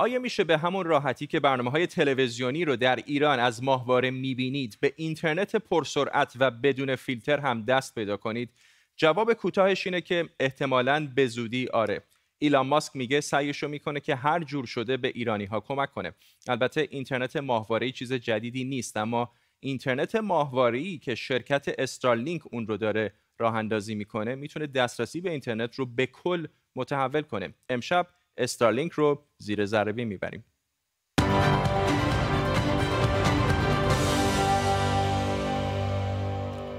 آیا میشه به همون راحتی که برنامه های تلویزیونی رو در ایران از ماهواره میبینید به اینترنت پرسرعت و بدون فیلتر هم دست پیدا کنید؟ جواب کوتاهش اینه که احتمالاً به زودی آره. ایلان ماسک میگه سعیشو میکنه که هر جور شده به ایرانی ها کمک کنه. البته اینترنت ماهواره چیز جدیدی نیست اما اینترنت ماهواره که شرکت استارلینک اون رو داره راه اندازی میکنه میتونه دسترسی به اینترنت رو به کل متحول کنه. امشب استارلینک رو زیر ذره میبریم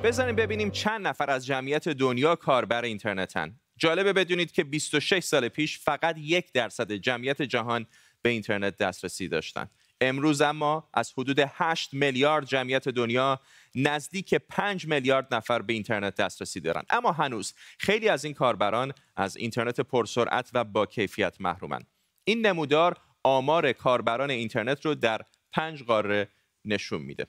بزنیم ببینیم چند نفر از جمعیت دنیا کاربر اینترنتن جالبه بدونید که 26 سال پیش فقط یک درصد جمعیت جهان به اینترنت دسترسی داشتند امروز اما از حدود 8 میلیارد جمعیت دنیا نزدیک 5 میلیارد نفر به اینترنت دسترسی دارند اما هنوز خیلی از این کاربران از اینترنت پرسرعت و با کیفیت محرومند این نمودار آمار کاربران اینترنت رو در پنج قاره نشون میده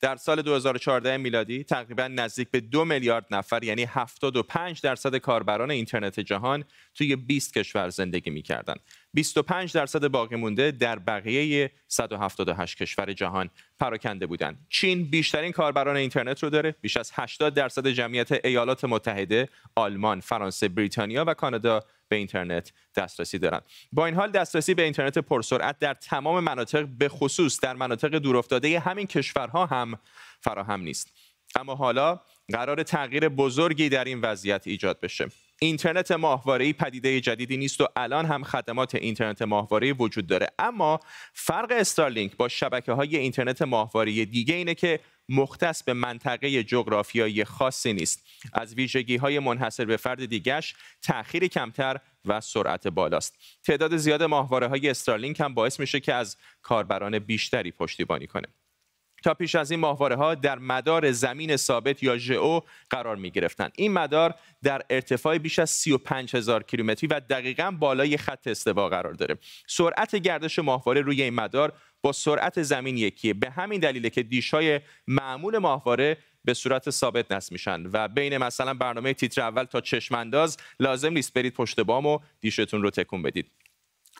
در سال 2014 میلادی تقریبا نزدیک به دو میلیارد نفر یعنی 75 درصد کاربران اینترنت جهان توی 20 کشور زندگی میکردند. 25 درصد باقی مونده در بقیه 178 کشور جهان پراکنده بودند. چین بیشترین کاربران اینترنت رو داره. بیش از 80 درصد جمعیت ایالات متحده، آلمان، فرانسه، بریتانیا و کانادا به اینترنت دسترسی دارند با این حال دسترسی به اینترنت پرسرعت در تمام مناطق به خصوص در مناطق دورافتاده همین کشورها هم فراهم نیست اما حالا قرار تغییر بزرگی در این وضعیت ایجاد بشه اینترنت ای پدیده جدیدی نیست و الان هم خدمات اینترنت ای وجود داره اما فرق استارلینک با شبکه های اینترنت ماهواره‌ای دیگه اینه که مختص به منطقه جغرافیایی خاصی نیست از ویژگی های منحصر به فرد دیگرش تأخیر کمتر و سرعت بالاست تعداد زیاد ماهواره های استارلینک هم باعث میشه که از کاربران بیشتری پشتیبانی کنه تا پیش از این ماهواره ها در مدار زمین ثابت یا ژئو قرار می گرفتن. این مدار در ارتفاع بیش از 35 هزار کیلومتری و دقیقا بالای خط استوا قرار داره سرعت گردش ماهواره روی این مدار با سرعت زمین یکیه به همین دلیل که دیش معمول ماهواره به صورت ثابت نصب میشن و بین مثلا برنامه تیتر اول تا چشمانداز لازم نیست برید پشت بام و دیشتون رو تکون بدید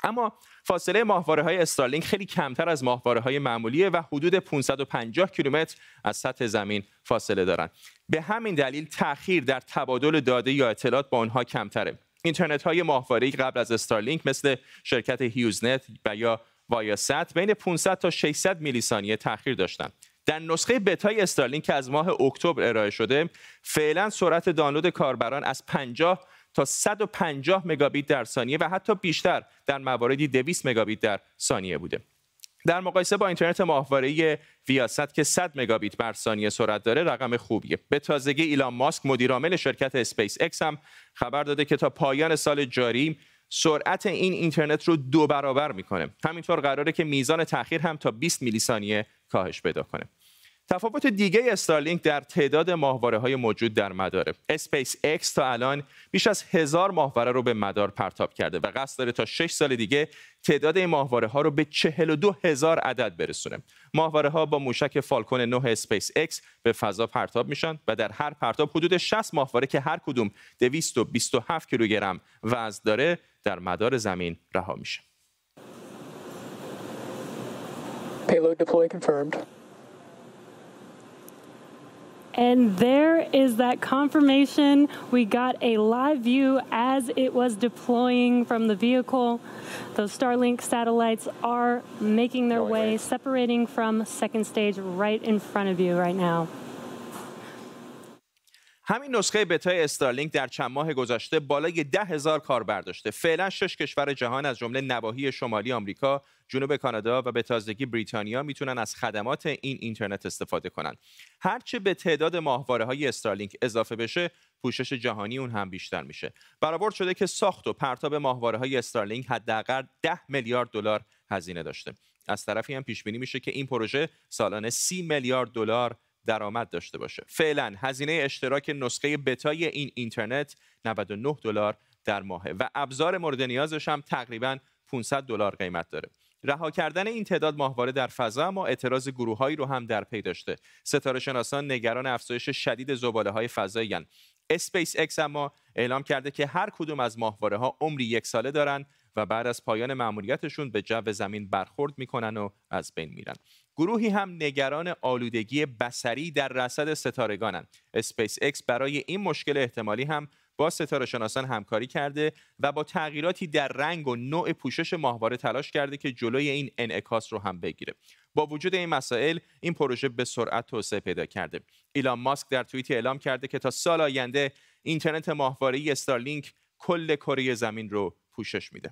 اما فاصله ماهواره های استارلینگ خیلی کمتر از ماهواره های معمولیه و حدود 550 کیلومتر از سطح زمین فاصله دارند. به همین دلیل تاخیر در تبادل داده یا اطلاعات با آنها کمتره. اینترنت های ماهواره قبل از استارلینک مثل شرکت هیوزنت و یا وایاسات بین 500 تا 600 میلی ثانیه تاخیر داشتند. در نسخه بتای استارلینک که از ماه اکتبر ارائه شده، فعلا سرعت دانلود کاربران از 50 تا 150 مگابیت در ثانیه و حتی بیشتر در مواردی 200 مگابیت در ثانیه بوده در مقایسه با اینترنت ماهواره ویاست که 100 مگابیت بر ثانیه سرعت داره رقم خوبیه به تازگی ایلان ماسک عامل شرکت اسپیس اکس هم خبر داده که تا پایان سال جاری سرعت این اینترنت رو دو برابر میکنه همینطور قراره که میزان تاخیر هم تا 20 میلی ثانیه کاهش پیدا کنه تفاوت دیگه استارلینک در تعداد ماهواره های موجود در مداره اسپیس اکس تا الان بیش از هزار ماهواره رو به مدار پرتاب کرده و قصد داره تا 6 سال دیگه تعداد این ماهواره ها رو به 42 هزار عدد برسونه ماهواره ها با موشک فالکون 9 اسپیس اکس به فضا پرتاب میشن و در هر پرتاب حدود 60 ماهواره که هر کدوم 227 کیلوگرم وزن داره در مدار زمین رها میشه Payload deploy confirmed. And there is that confirmation. We got a live view as it was deploying from the vehicle. Those Starlink satellites are making their way, separating from second stage right in front of you right now. همین نسخه بتای استارلینک در چند ماه گذشته بالای ده هزار کاربر داشته فعلا شش کشور جهان از جمله نواحی شمالی آمریکا جنوب کانادا و به تازگی بریتانیا میتونن از خدمات این اینترنت استفاده کنن هرچه به تعداد ماهواره های استارلینک اضافه بشه پوشش جهانی اون هم بیشتر میشه برآورد شده که ساخت و پرتاب ماهواره های استارلینک حداقل 10 میلیارد دلار هزینه داشته از طرفی هم پیش بینی میشه که این پروژه سالانه سی میلیارد دلار درآمد داشته باشه فعلا هزینه اشتراک نسخه بتای این اینترنت 99 دلار در ماه و ابزار مورد نیازش هم تقریبا 500 دلار قیمت داره رها کردن این تعداد ماهواره در فضا اما اعتراض گروههایی رو هم در پی داشته ستاره شناسان نگران افزایش شدید زباله های فضایی هن. اسپیس اکس اما اعلام کرده که هر کدوم از ماهواره ها عمری یک ساله دارن و بعد از پایان مأموریتشون به جو زمین برخورد میکنن و از بین میرن گروهی هم نگران آلودگی بسری در رصد ستارگانند. اسپیس اکس برای این مشکل احتمالی هم با ستاره شناسان همکاری کرده و با تغییراتی در رنگ و نوع پوشش ماهواره تلاش کرده که جلوی این انعکاس رو هم بگیره با وجود این مسائل این پروژه به سرعت توسعه پیدا کرده ایلان ماسک در توییت اعلام کرده که تا سال آینده اینترنت ماهواره استارلینک کل کره زمین رو پوشش میده